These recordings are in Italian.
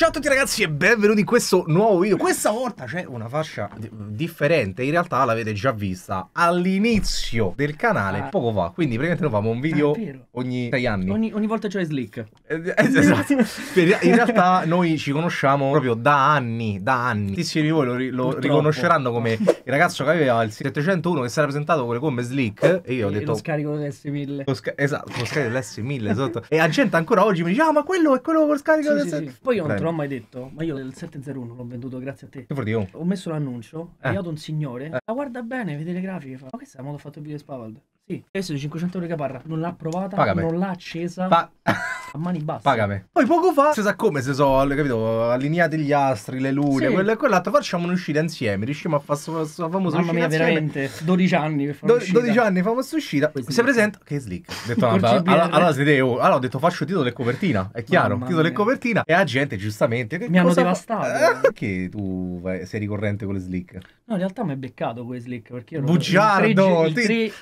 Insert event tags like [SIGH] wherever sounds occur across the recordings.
Ciao a tutti ragazzi e benvenuti in questo nuovo video Questa volta c'è una fascia differente In realtà l'avete già vista all'inizio del canale ah. poco fa Quindi praticamente noi facciamo un video ah, ogni sei anni Ogni, ogni volta c'è Slick eh, eh esatto. [LAUGHS] In realtà noi ci conosciamo proprio da anni Da anni Tissimi di voi lo, lo riconosceranno come il ragazzo che aveva il 701 Che si era presentato con le gomme Slick E io e ho detto Lo scarico dell'S1000 lo sca Esatto, lo scarico dell'S1000 esatto. E la gente ancora oggi mi dice Ah ma quello è quello con lo scarico sì, dell'S1000 sì, sì. Poi ho un l'ho mai detto, ma io il 701 l'ho venduto grazie a te. Che Ho messo l'annuncio, è eh. arrivato un signore, eh. ma guarda bene, vede le grafiche, fa, ma questa è la moto fatto più di Spavald. Sì, adesso 500 euro di caparra. Non l'ha provata, Pagame. non l'ha accesa. Pa- a mani basse. Pagame. Poi poco fa, si sa come se sono, capito, allineati gli astri, le lune, sì. quello e quell'altro, facciamo un'uscita insieme, riusciamo a fare questa famosa Mamma mia, insieme. veramente, 12 anni per fare Do- 12 anni, famosa uscita. Poi si presenta, che slick. detto, vabbè, allora, eh. allora, si deve, allora ho detto faccio titolo e copertina, è chiaro, Mamma titolo e copertina e la gente giustamente... Che Mi hanno devastato. Fa? Eh, perché tu vai, sei ricorrente con le slick? No, in realtà mi è beccato con le slick, perché io... Bugiardo!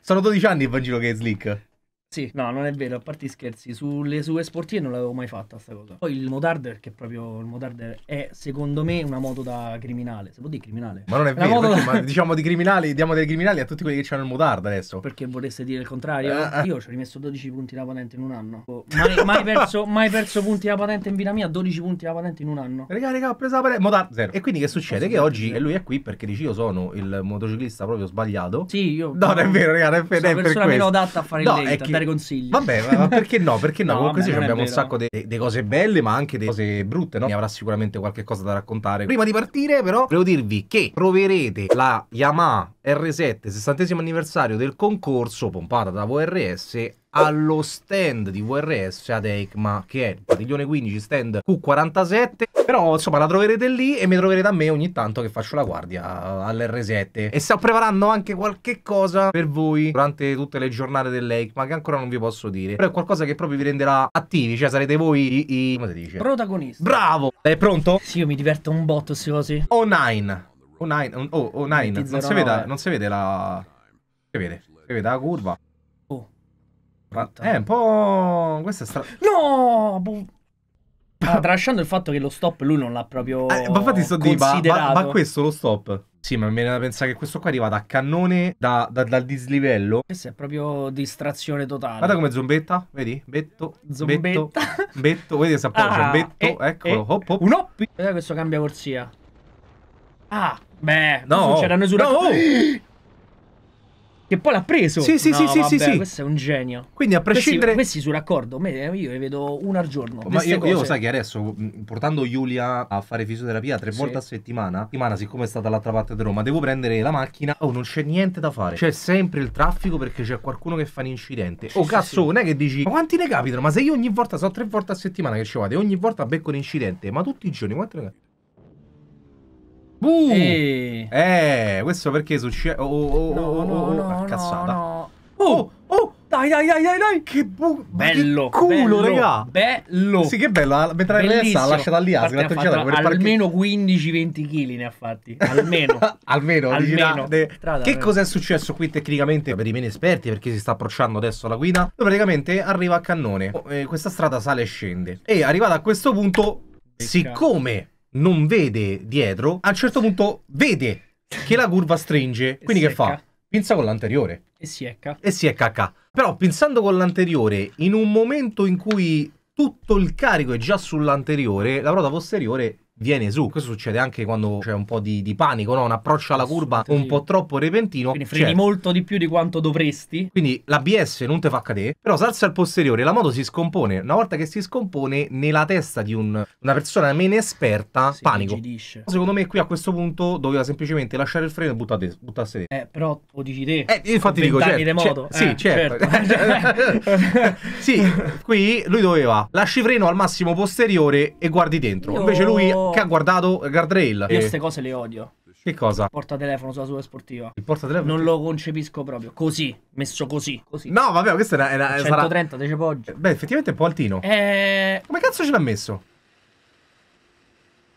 Sono 12 anni anni il Vangelo Games slick. Sì, no, non è vero, a parte scherzi, sulle sue sportive non l'avevo mai fatta sta cosa. Poi il Motarder, che proprio il Motarder è secondo me una moto da criminale, se vuol dire criminale. Ma non è una vero, perché, ma diciamo di criminali, diamo dei criminali a tutti quelli che c'hanno il Motard adesso. Perché vorreste dire il contrario? Eh. eh. Io ci ho rimesso 12 punti da patente in un anno. Oh, mai, mai, perso, mai, perso, punti da patente in vita mia, 12 punti da patente in un anno. Regà, regà, ho preso la patente, Motard zero. E quindi che succede? Che oggi zero. lui è qui perché dici io sono il motociclista proprio sbagliato. Sì, io... No, non è vero, regà, non è, non è per Sono la persona meno adatta a fare il no, dare consigli. Vabbè, ma perché no? Perché no? [LAUGHS] no Comunque vabbè, sì, abbiamo un sacco di de- cose belle, ma anche di cose brutte, no? Mi avrà sicuramente qualche cosa da raccontare. Prima di partire, però, volevo dirvi che troverete la Yamaha R7 60 anniversario del concorso pompata da VRS allo stand di VRS Shadake, ma che è il padiglione 15 stand Q47. Però insomma la troverete lì e mi troverete a me ogni tanto che faccio la guardia all'R7. E sto preparando anche qualche cosa per voi durante tutte le giornate dell'EICMA che ancora non vi posso dire. Però è qualcosa che proprio vi renderà attivi, cioè sarete voi i... i come si dice? Protagonisti. Bravo! È pronto? Sì, io mi diverto un botto, se così. O9. O9, o9, non si vede la... Si vede, si vede la curva brutta. È eh, un po'. Questa è strana. No! Ah. Ah, tralasciando il fatto che lo stop lui non l'ha proprio. Eh, ma infatti sto di, ma, ma, ma questo lo stop. Sì, ma mi viene da pensare che questo qua è arrivato a cannone da, da, dal dislivello. Questa è proprio distrazione totale. Guarda come zombetta, vedi? Betto, zombetta. Betto, betto. vedi che si appoggia, ah, betto, eh, eccolo, eh, hop, hop. Un hop. Guarda questo cambia corsia. Ah, beh, no, c'era misura... No! [GASPS] [GASPS] Che poi l'ha preso. Sì, sì, no, sì, vabbè, sì, sì. Questo è un genio. Quindi a prescindere... Questi, questi raccordo, eh, io le vedo una al giorno. Ma io, cose... io sai che adesso, mm, portando Giulia a fare fisioterapia tre sì. volte a settimana, settimana siccome è stata dall'altra parte di Roma, devo prendere la macchina, oh non c'è niente da fare. C'è sempre il traffico perché c'è qualcuno che fa un incidente. Oh, sì, cazzo, sì. non è che dici, ma quanti ne capitano? Ma se io ogni volta, so tre volte a settimana che ci vado e ogni volta becco un incidente, ma tutti i giorni, quanti ne capitano? Uh, e... Eh, questo perché succede? Oh, oh, oh, oh, no, no, no, cazzata. No. Oh oh, oh, oh, dai, dai, dai, dai, dai, che bu... Bello, che culo, bello, regà. Bello. Sì, che bello, mentre la l'ha lasciata lì, ha sgratteggiata come Almeno parche... 15-20 kg ne ha fatti, almeno. [LAUGHS] almeno, almeno. De... Che eh. cos'è successo qui tecnicamente per i meno esperti, perché si sta approcciando adesso alla guida? praticamente arriva a cannone, eh, questa strada sale e scende. E arrivata a questo punto, Becca. siccome non vede dietro, a un certo punto vede che la curva stringe. Quindi che fa? Pinza con l'anteriore. E si ecca. E si ecca Però pensando con l'anteriore, in un momento in cui tutto il carico è già sull'anteriore, la ruota posteriore viene su. Questo succede anche quando c'è un po' di, di panico, no? un approccio alla curva un po' troppo repentino. Quindi freni certo. molto di più di quanto dovresti. Quindi l'ABS non te fa cadere, però salsa al posteriore, la moto si scompone. Una volta che si scompone, nella testa di un, una persona meno esperta, si panico. Rigidisce. Secondo me qui a questo punto doveva semplicemente lasciare il freno e buttate, buttarsi Eh, però lo dici te. Eh, infatti dico, certo, moto. Cioè, eh, sì, certo. certo. [LAUGHS] sì, qui lui doveva lasci freno al massimo posteriore e guardi dentro. Invece lui che ha guardato Guardrail. Io queste cose le odio. Che cosa? Il portatelefono sulla sua sportiva. Il portatelefono? Non lo concepisco proprio. Così, messo così. così. No, vabbè, questo era. era 130 sarà... poggio. Beh, effettivamente è un po' altino. Eh... Come cazzo ce l'ha messo?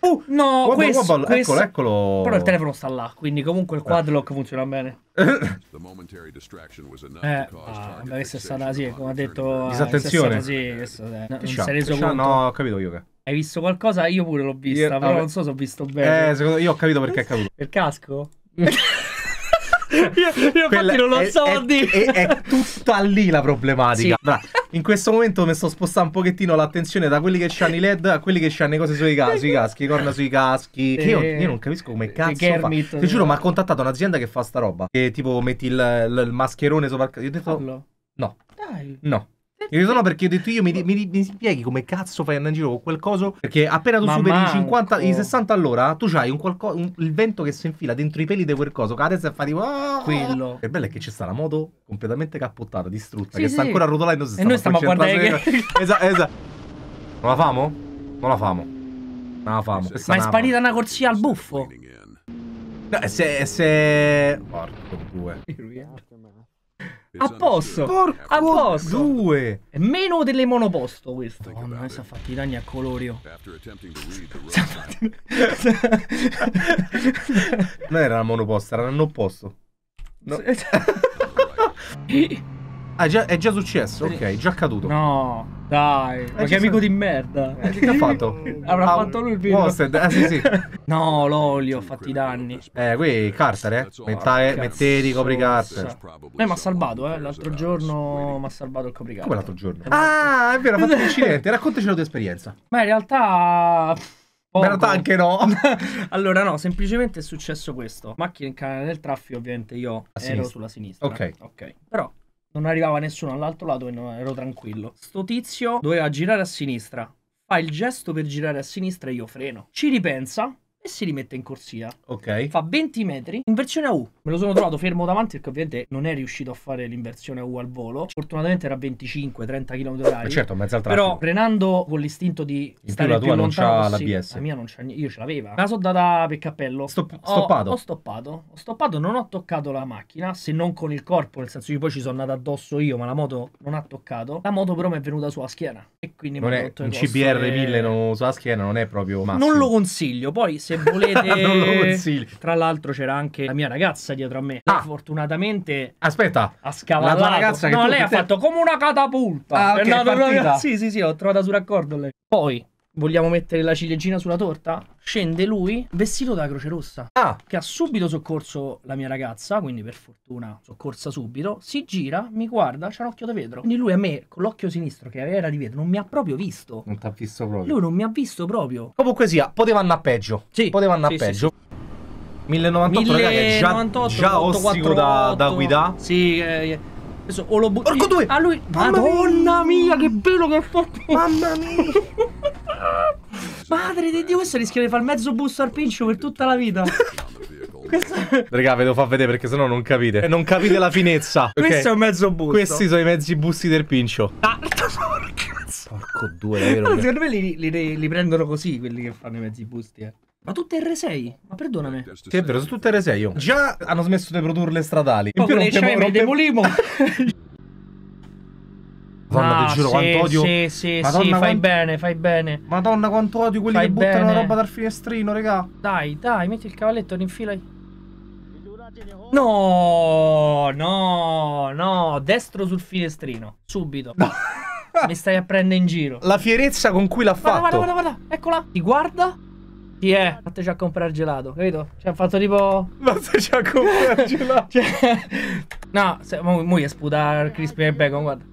Uh, no, wobble, questo, wobble. Questo... Eccolo, eccolo. Però il telefono sta là, quindi comunque il quad lock funziona bene. eh, ah, questa è stata, sì, come ha detto... Disattenzione. Eh, stata, sì, questo, eh. Non, non si è reso conto. No, ho capito io che... Hai visto qualcosa? Io pure l'ho vista, io, però vabbè. non so se ho visto bene. Eh, secondo io ho capito perché è caduto. Per casco? [LAUGHS] io, io infatti non lo so è, dire. È, è, tutta lì la problematica. Sì. In questo momento mi sto spostando un pochettino l'attenzione da quelli che hanno i LED a quelli che hanno cose sui, ca sui caschi, corna sui caschi. E... Eh, io, io, non capisco come eh, cazzo. fa. Ti eh. giuro, mi ha contattato un'azienda che fa sta roba. Che tipo metti il, il mascherone sopra il casco. Io ho detto. Fallo. No. Dai. No. Il ritorno perché ho detto io mi, mi, mi spieghi come cazzo fai a andare in giro con quel coso? Perché appena tu Ma superi i 50, i 60 all'ora, tu hai un qualco, un, il vento che si infila dentro i peli di quel coso, che adesso fa tipo. Ah! Quello. E bello è che c'è sta la moto completamente cappottata, distrutta, sì, che sì. sta ancora rotolando. E noi stiamo a guardare. Che... esatto, esatto. Non la famo? Non la famo. Non la famo. Questa Ma è sparita una corsia al buffo. No, se. se... Porco due. A posto! a posto! Due! È meno delle monoposto questo. Oh no, siamo fatti i danni a colorio. Oh. [LAUGHS] non era la monoposto, era l'anno opposto. No. [LAUGHS] ah, è già, è già successo? Ok, è già accaduto. No. Dai, eh, ma che amico sono... di merda. Eh, che ha fatto? [LAUGHS] Avrà ah, fatto lui il video. Posted, eh, sì, sì. [LAUGHS] no, l'olio, fatti i danni. Eh, qui carcere, eh. Metta, mettete copricarcere. Eh, mi eh, ha salvato, eh. L'altro giorno mi ha salvato il copricarcere. Come l'altro giorno? Ah, è vero, ha fatto un incidente. Raccontaci la tua esperienza. Ma in realtà... Poco. In realtà anche no. [LAUGHS] allora no, semplicemente è successo questo. Macchina in canale del traffico, ovviamente io ero sulla sinistra. Ok. Ok. Però non arrivava nessuno all'altro lato e non ero tranquillo. Sto tizio doveva girare a sinistra. Fa il gesto per girare a sinistra e io freno. Ci ripensa, e si rimette in corsia. Ok. Fa 20 metri, inversione a U. Me lo sono trovato fermo davanti perché ovviamente non è riuscito a fare l'inversione a U al volo. Fortunatamente era 25-30 km/h. Eh, certo, mezzo al traffico. Però frenando con l'istinto di in stare più la tua più non c'ha l'ABS. La mia non c'ha niente, io ce l'avevo. La so data per cappello. Stop- ho, stoppato. Ho, stoppato. Ho stoppato, non ho toccato la macchina, se non con il corpo, nel senso che poi ci sono andato addosso io, ma la moto non ha toccato. La moto però mi è venuta sulla schiena e quindi non mi ha rotto il CBR 1000 e... sulla schiena non è proprio massimo. Non lo consiglio, poi se se volete... [LAUGHS] Tra l'altro c'era anche la mia ragazza dietro a me. Ah. fortunatamente... Aspetta. Ha scavato. La ragazza No, lei ha te... fatto come una catapulta. Ah, okay, è Una... Sì, sì, sì, ho trovato su raccordo lei. Poi, Vogliamo mettere la ciliegina sulla torta? Scende lui vestito da Croce Rossa. Ah, che ha subito soccorso la mia ragazza, quindi per fortuna soccorsa subito. Si gira, mi guarda, c'ha l'occhio da vetro. Quindi lui a me, con l'occhio sinistro che era di vetro, non mi ha proprio visto. Non ti ha visto proprio. Lui non mi ha visto proprio. Comunque sia, poteva andare peggio. Sì. Poteva andare sì, peggio. Sì, sì. 1098, 1998 ragazzi, già, 98, già 48, da, da guida. Sì, eh, eh, adesso o lo butto. Porco due! A ah, lui. Madonna mia, mia che bello che ha fatto! Mamma mia! [LAUGHS] Madre di Dio, questo rischia di fare mezzo busto al pincio per tutta la vita. [LAUGHS] Questo... Raga, ve lo fa vedere perché sennò non capite. Eh, non capite la finezza. [LAUGHS] Okay. Questo è un mezzo busto. Questi sono i mezzi busti del pincio. Ah, [LAUGHS] Porco due, davvero. Allora, secondo me li, li, li, prendono così quelli che fanno i mezzi busti, eh. Ma tutte R6? Ma perdonami. Sì, è vero, sono tutte R6 io. Già hanno smesso di produrre le stradali. Poi In più rompe, rompe... demolimo. Madonna, no, ti ah, giuro, sì, quanto odio. Sì, sì, Madonna, sì, fai quanto... bene, fai bene. Madonna, quanto odio quelli fai che bene. buttano la roba dal finestrino, raga. Dai, dai, metti il cavalletto, rinfila. No, no, no, destro sul finestrino, subito. [LAUGHS] Mi stai a prendere in giro. La fierezza con cui l'ha fatto. Guarda, guarda, guarda, eccola. Ti guarda. Chi eh, è? Fateci a comprare gelato, capito? Ci cioè, ha fatto tipo... [LAUGHS] Fateci a comprare gelato. [LAUGHS] cioè... No, se... mo, mo gli sputa il crispy e bacon, guarda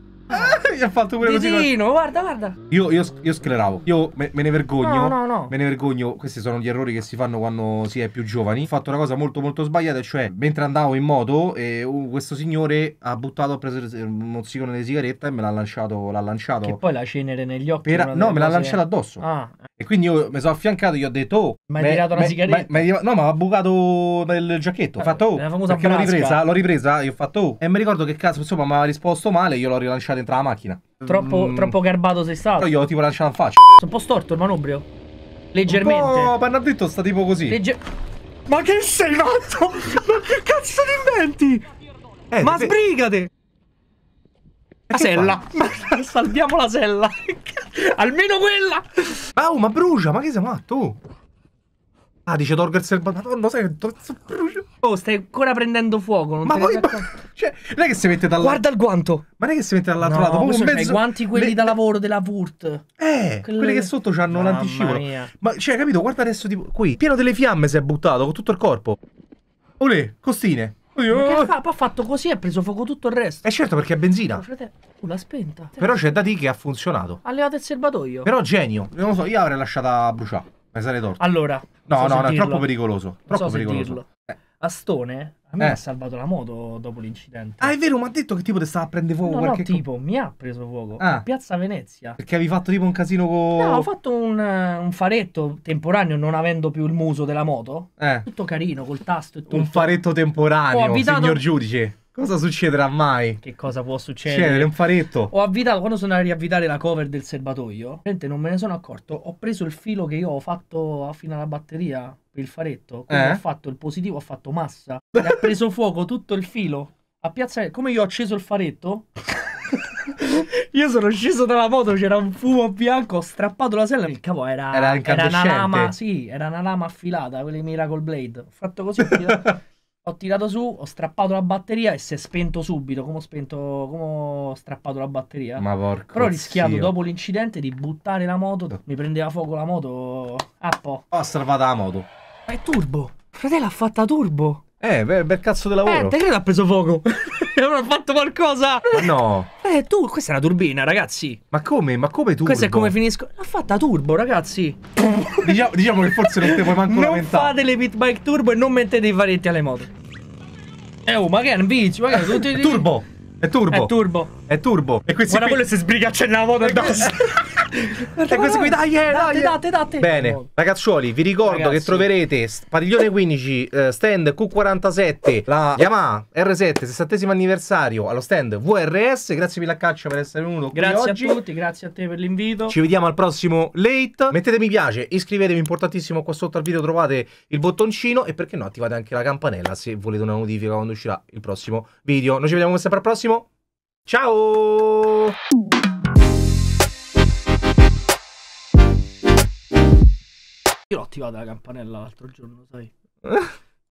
gli ha fatto pure così. Dicino, guarda, guarda. Io, io, io scleravo. Io me, me, ne vergogno. No, no, no. Me ne vergogno. Questi sono gli errori che si fanno quando si è più giovani. Ho fatto una cosa molto, molto sbagliata. Cioè, mentre andavo in moto, eh, questo signore ha buttato, ha preso un mozzicone di sigaretta e me l'ha lanciato. L'ha lanciato. Che poi la cenere negli occhi. Per, no, me l'ha lanciato addosso. Ah. E quindi io mi sono affiancato gli ho detto, oh. Ma hai tirato una sigaretta? Me, me, no, ma ha bucato nel giacchetto. ho fatto, oh. Perché l'ho ripresa, l'ho ripresa e ho fatto, oh. E mi ricordo che cazzo, insomma, mi ha risposto male. Io l'ho rilanciato dentro la macchina macchina. Mm. Troppo, mm. troppo garbato sei stato. Però io tipo lancia la faccia. Sono un po' storto il manubrio. Leggermente. No, ma hanno detto sta tipo così. Legge ma che sei matto? [LAUGHS] ma che cazzo ti inventi? Eh, ma sbrigate! La sella! [LAUGHS] Ma salviamo la sella! Almeno quella! Oh, ma brucia! Ma che sei matto? Ah, dice Torgersen il balbano. No, sai che. Oh, stai ancora prendendo fuoco. Non ma poi. Ma... Cioè, non è che si mette dall'altro. Guarda il guanto. Ma non è che si mette dall'altro no, lato. Proprio mezzo... i guanti quelli Le... da lavoro della VURT. Eh, quelli, quelli che sotto hanno l'anticipo. Ma cioè, capito? Guarda adesso, tipo, qui, pieno delle fiamme si è buttato con tutto il corpo. Olè, costine. Oddio. Fa? Poi ha fatto così e ha preso fuoco tutto il resto. Eh certo, perché è benzina. Oh, frate... l'ha spenta. Però c'è da dire che ha funzionato. Ha levato il serbatoio. Però genio. Non lo so, io avrei lasciata bruciare. Mi sarei torto. Allora. No, no, no, è troppo pericoloso. Troppo so pericoloso. Eh. Astone a me eh. ha salvato la moto dopo l'incidente. Ah, è vero, mi ha detto che tipo ti stava a prendere fuoco. No, qualche no, tipo, mi ha preso fuoco. Ah. A Piazza Venezia. Perché avevi fatto tipo un casino con... No, ho fatto un, eh, un, faretto temporaneo non avendo più il muso della moto. Eh. Tutto carino, col tasto e tutto. Un faretto temporaneo, abitato... signor giudice. Cosa succederà mai? Che cosa può succedere? Succedere un faretto. Ho avvitato, quando sono andato a riavvitare la cover del serbatoio, gente non me ne sono accorto, ho preso il filo che io ho fatto fino alla batteria per il faretto, quindi eh? ho fatto il positivo, ho fatto massa, e ha preso [LAUGHS] fuoco tutto il filo. A piazza, come io ho acceso il faretto... [LAUGHS] Io sono sceso dalla moto, c'era un fumo bianco, ho strappato la sella. Il cavo era, era, era una lama, sì, era una lama affilata, quelle Miracle Blade. Ho fatto così. [LAUGHS] Ho tirato su, ho strappato la batteria e si è spento subito. Come ho spento, come ho strappato la batteria. Ma porco. Però ho rischiato zio. dopo l'incidente di buttare la moto. Mi prendeva fuoco la moto a po'. Ho strappato la moto. Ma è turbo. Fratello ha fatta turbo. Eh, bel, bel cazzo di lavoro. Eh, te credo ha preso fuoco. [LAUGHS] non ha fatto qualcosa. Ma no. Eh, tu, questa è una turbina, ragazzi. Ma come? Ma come turbo? Questa è come finisco. L'ha fatta turbo, ragazzi. diciamo, diciamo, che forse non te puoi manco non lamentare. fate le pit bike turbo e non mettete i faretti alle moto. Eh, oh, ma [LAUGHS] è un bici? Ma che è Turbo! È turbo. È turbo. È turbo. E questo Guarda, quello si sbrigaccia nella moto addosso. Guarda, cioè, questo qui, dai, eh, dai, date, eh. date, date. Bene, ragazzuoli, vi ricordo Ragazzi. che troverete padiglione 15, eh, stand Q47, la Yamaha R7, 60 anniversario allo stand VRS. Grazie mille a Caccia per essere venuto. Grazie a tutti, grazie a te per l'invito. Ci vediamo al prossimo late. Mettete mi piace, iscrivetevi, importantissimo, qua sotto al video trovate il bottoncino e perché no, attivate anche la campanella se volete una notifica quando uscirà il prossimo video. Noi ci vediamo sempre al prossimo. Ciao! Io l'ho attivata la campanella l'altro giorno, sai. [LAUGHS]